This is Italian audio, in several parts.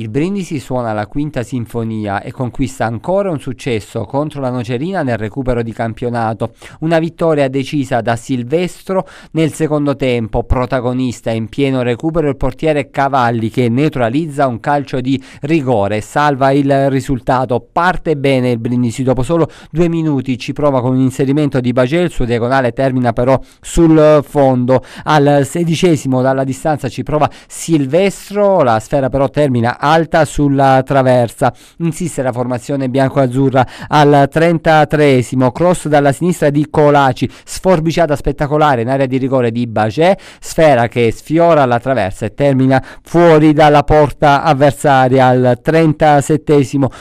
Il Brindisi suona la quinta sinfonia e conquista ancora un successo contro la Nocerina nel recupero di campionato. Una vittoria decisa da Silvestro nel secondo tempo, protagonista in pieno recupero il portiere Cavalli che neutralizza un calcio di rigore, salva il risultato. Parte bene il Brindisi dopo solo due minuti, ci prova con un inserimento di Bagel, il suo diagonale termina però sul fondo. Al sedicesimo dalla distanza ci prova Silvestro, la sfera però termina a alta sulla traversa. Insiste la formazione bianco-azzurra al 33 cross dalla sinistra di Colaci, sforbiciata spettacolare in area di rigore di Bagé, sfera che sfiora la traversa e termina fuori dalla porta avversaria al 37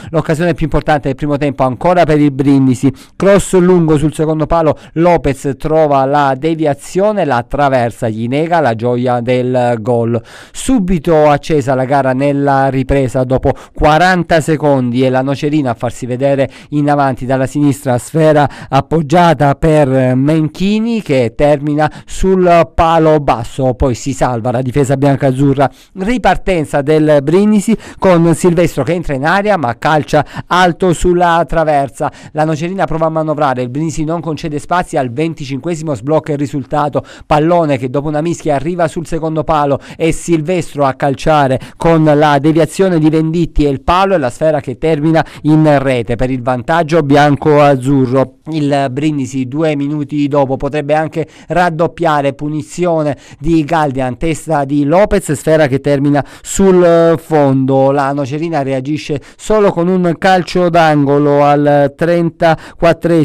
l'occasione più importante del primo tempo ancora per il Brindisi, cross lungo sul secondo palo, Lopez trova la deviazione, la traversa gli nega la gioia del gol. Subito accesa la gara nella ripresa dopo 40 secondi e la Nocerina a farsi vedere in avanti dalla sinistra sfera appoggiata per Menchini che termina sul palo basso poi si salva la difesa bianca-azzurra ripartenza del Brindisi con Silvestro che entra in aria ma calcia alto sulla traversa la Nocerina prova a manovrare il Brindisi non concede spazi al 25 sblocca il risultato pallone che dopo una mischia arriva sul secondo palo e Silvestro a calciare con la deviazione deviazione di Venditti e il palo e la sfera che termina in rete per il vantaggio bianco-azzurro. Il Brindisi due minuti dopo potrebbe anche raddoppiare punizione di Galdian, testa di Lopez, sfera che termina sul eh, fondo. La Nocerina reagisce solo con un calcio d'angolo al 34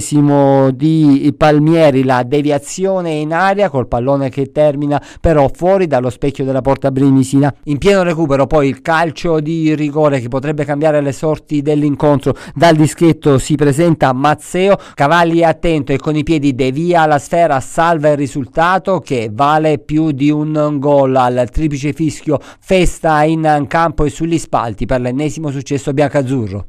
di Palmieri, la deviazione in aria col pallone che termina però fuori dallo specchio della porta brinisina. In pieno recupero poi il calcio calcio di rigore che potrebbe cambiare le sorti dell'incontro. Dal dischetto si presenta Mazzeo, Cavalli attento e con i piedi devia la sfera, salva il risultato che vale più di un gol al triplice fischio, festa in campo e sugli spalti per l'ennesimo successo biancazzurro.